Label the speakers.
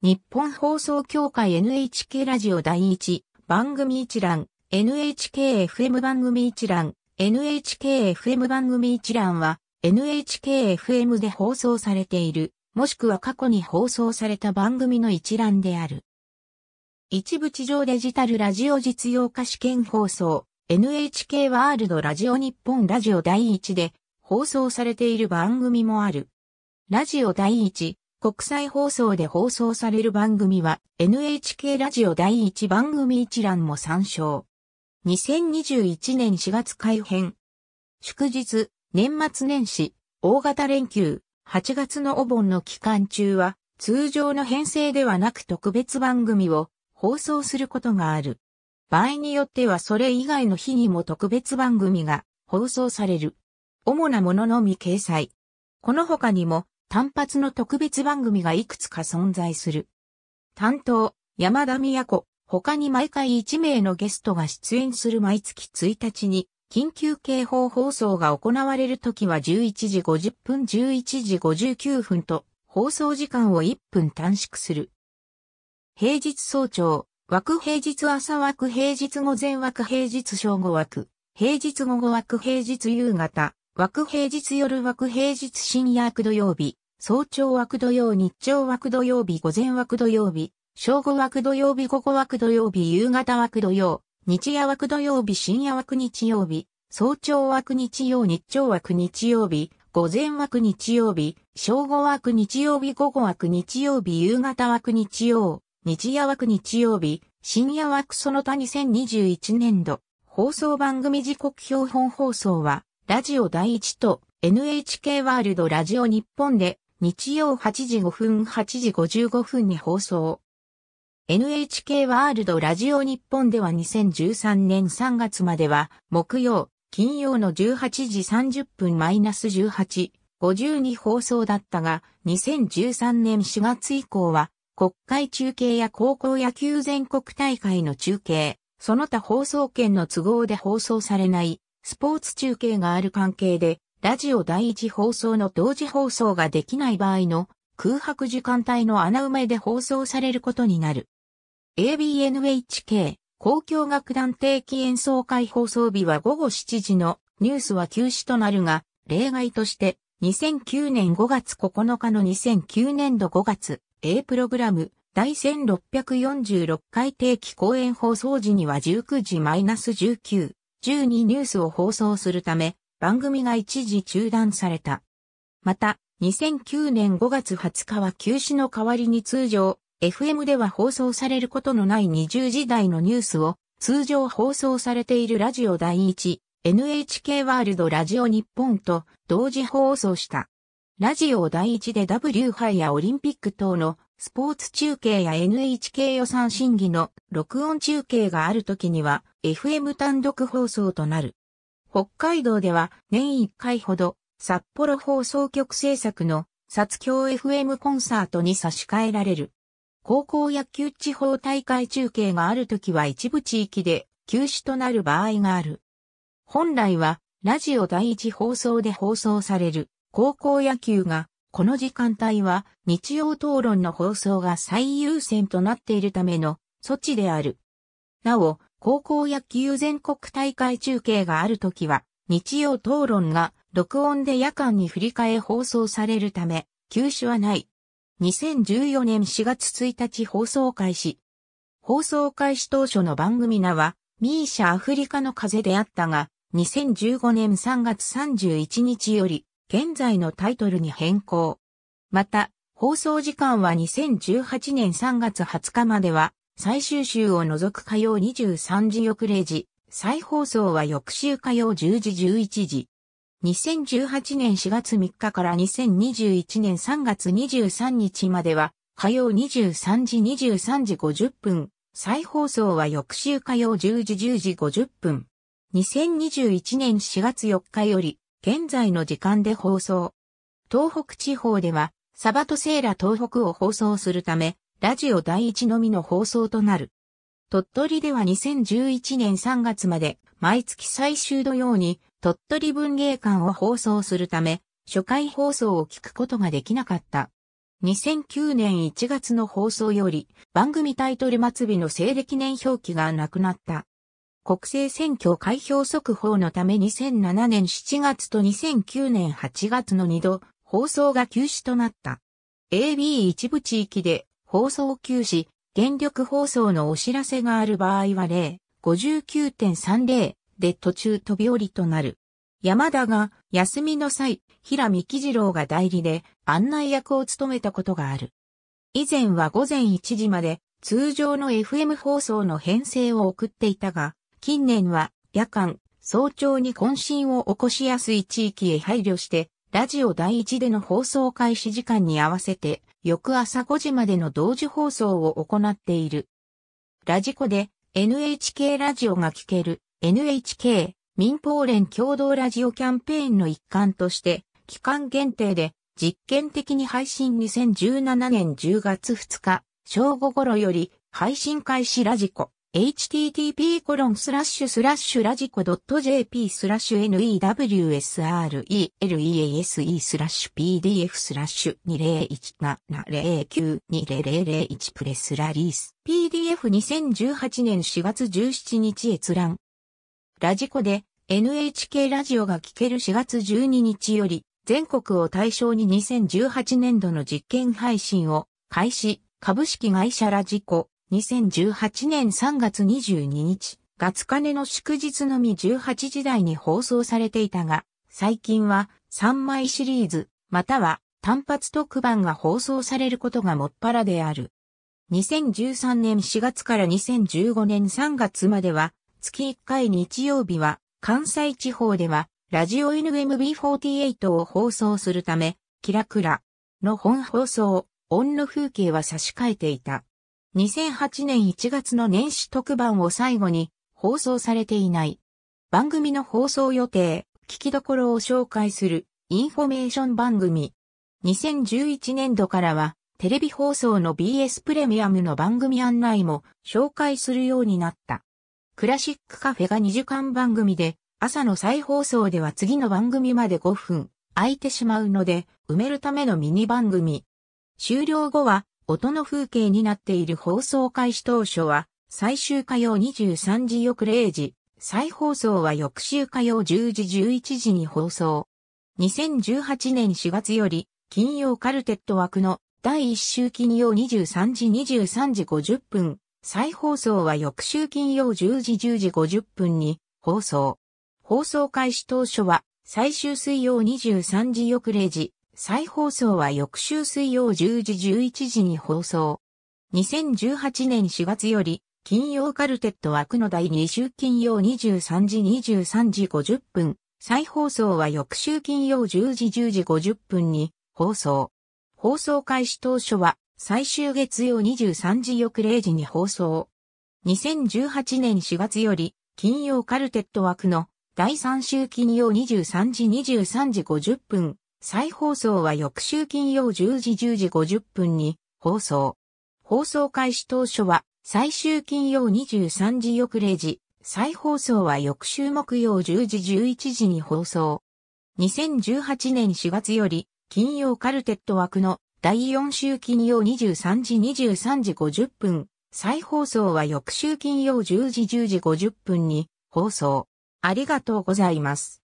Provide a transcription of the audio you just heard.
Speaker 1: 日本放送協会 NHK ラジオ第1番組一覧 NHKFM 番組一覧 NHKFM 番組一覧は NHKFM で放送されているもしくは過去に放送された番組の一覧である。一部地上デジタルラジオ実用化試験放送 NHK ワールドラジオ日本ラジオ第1で放送されている番組もある。ラジオ第1国際放送で放送される番組は NHK ラジオ第1番組一覧も参照。2021年4月改編。祝日、年末年始、大型連休、8月のお盆の期間中は通常の編成ではなく特別番組を放送することがある。場合によってはそれ以外の日にも特別番組が放送される。主なもののみ掲載。この他にも単発の特別番組がいくつか存在する。担当、山田都、他に毎回1名のゲストが出演する毎月1日に、緊急警報放送が行われる時は11時50分11時59分と放送時間を1分短縮する。平日早朝、枠平日朝枠平日午前枠平日正午枠、平日午後枠平日夕方、枠平日夜枠平日深夜枠土曜日、早朝枠土曜日朝枠土曜日午前枠土曜日、正午枠土曜日午後枠土曜日夕方枠土曜、日夜枠土曜日深夜枠日曜日、早朝枠日曜日朝枠日曜日、午前枠日曜日、正午枠日曜日午後枠日曜日夕方枠日曜、日夜枠日曜日、深夜枠その他2021年度、放送番組時刻標本放送は、ラジオ第1と NHK ワールドラジオ日本で日曜8時5分8時55分に放送。NHK ワールドラジオ日本では2013年3月までは木曜、金曜の18時30分マイナス18、5に放送だったが、2013年4月以降は、国会中継や高校野球全国大会の中継、その他放送権の都合で放送されないスポーツ中継がある関係で、ラジオ第一放送の同時放送ができない場合の空白時間帯の穴埋めで放送されることになる。ABNHK 公共楽団定期演奏会放送日は午後7時のニュースは休止となるが、例外として2009年5月9日の2009年度5月 A プログラム第1646回定期公演放送時には19時 -19 12ニュースを放送するため、番組が一時中断された。また、2009年5月20日は休止の代わりに通常、FM では放送されることのない20時代のニュースを通常放送されているラジオ第1、NHK ワールドラジオ日本と同時放送した。ラジオ第1で W 杯やオリンピック等のスポーツ中継や NHK 予算審議の録音中継がある時には FM 単独放送となる。北海道では年1回ほど札幌放送局制作の札京 FM コンサートに差し替えられる。高校野球地方大会中継がある時は一部地域で休止となる場合がある。本来はラジオ第一放送で放送される高校野球がこの時間帯は日曜討論の放送が最優先となっているための措置である。なお、高校野球全国大会中継があるときは、日曜討論が録音で夜間に振り替え放送されるため、休止はない。2014年4月1日放送開始。放送開始当初の番組名は、ミーシャアフリカの風であったが、2015年3月31日より、現在のタイトルに変更。また、放送時間は2018年3月20日までは、最終週を除く火曜23時翌0時、再放送は翌週火曜10時11時。2018年4月3日から2021年3月23日までは、火曜23時23時50分、再放送は翌週火曜10時10時50分。2021年4月4日より、現在の時間で放送。東北地方では、サバとセーラ東北を放送するため、ラジオ第一のみの放送となる。鳥取では2011年3月まで、毎月最終土曜に、鳥取文芸館を放送するため、初回放送を聞くことができなかった。2009年1月の放送より、番組タイトル末尾の西暦年表記がなくなった。国政選挙開票速報のため2007年7月と2009年8月の2度、放送が休止となった。AB 一部地域で放送休止、原力放送のお知らせがある場合は例59.30で途中飛び降りとなる。山田が休みの際、平見喜次郎が代理で案内役を務めたことがある。以前は午前1時まで通常の FM 放送の編成を送っていたが、近年は夜間、早朝に渾身を起こしやすい地域へ配慮して、ラジオ第一での放送開始時間に合わせて、翌朝5時までの同時放送を行っている。ラジコで NHK ラジオが聴ける NHK 民放連共同ラジオキャンペーンの一環として、期間限定で実験的に配信2017年10月2日正午頃より配信開始ラジコ。http:// ラジコ .jp スラッシュ newsreelease スラッシュ pdf スラッシュ2017092001プレスラリース PDF2018 年4月17日閲覧ラジコで NHK ラジオが聴ける4月12日より全国を対象に2018年度の実験配信を開始株式会社ラジコ2018年3月22日、月金の祝日のみ18時台に放送されていたが、最近は3枚シリーズ、または単発特番が放送されることがもっぱらである。2013年4月から2015年3月までは、月1回日曜日は、関西地方では、ラジオ NMB48 を放送するため、キラクラの本放送、オンの風景は差し替えていた。2008年1月の年始特番を最後に放送されていない。番組の放送予定、聞きどころを紹介するインフォメーション番組。2011年度からはテレビ放送の BS プレミアムの番組案内も紹介するようになった。クラシックカフェが2時間番組で朝の再放送では次の番組まで5分空いてしまうので埋めるためのミニ番組。終了後は音の風景になっている放送開始当初は、最終火曜23時翌0時、再放送は翌週火曜10時11時に放送。2018年4月より、金曜カルテット枠の第1週金曜23時23時50分、再放送は翌週金曜10時10時50分に放送。放送開始当初は、最終水曜23時翌0時、再放送は翌週水曜10時11時に放送。2018年4月より、金曜カルテット枠の第2週金曜23時23時50分、再放送は翌週金曜10時10時50分に放送。放送開始当初は最終月曜23時翌0時に放送。2018年4月より金曜カルテット枠の第3週金曜23時23時50分、再放送は翌週金曜10時10時50分に放送。放送開始当初は最終金曜23時翌0時、再放送は翌週木曜10時11時に放送。2018年4月より金曜カルテット枠の第4週金曜23時23時50分、再放送は翌週金曜10時10時50分に放送。ありがとうございます。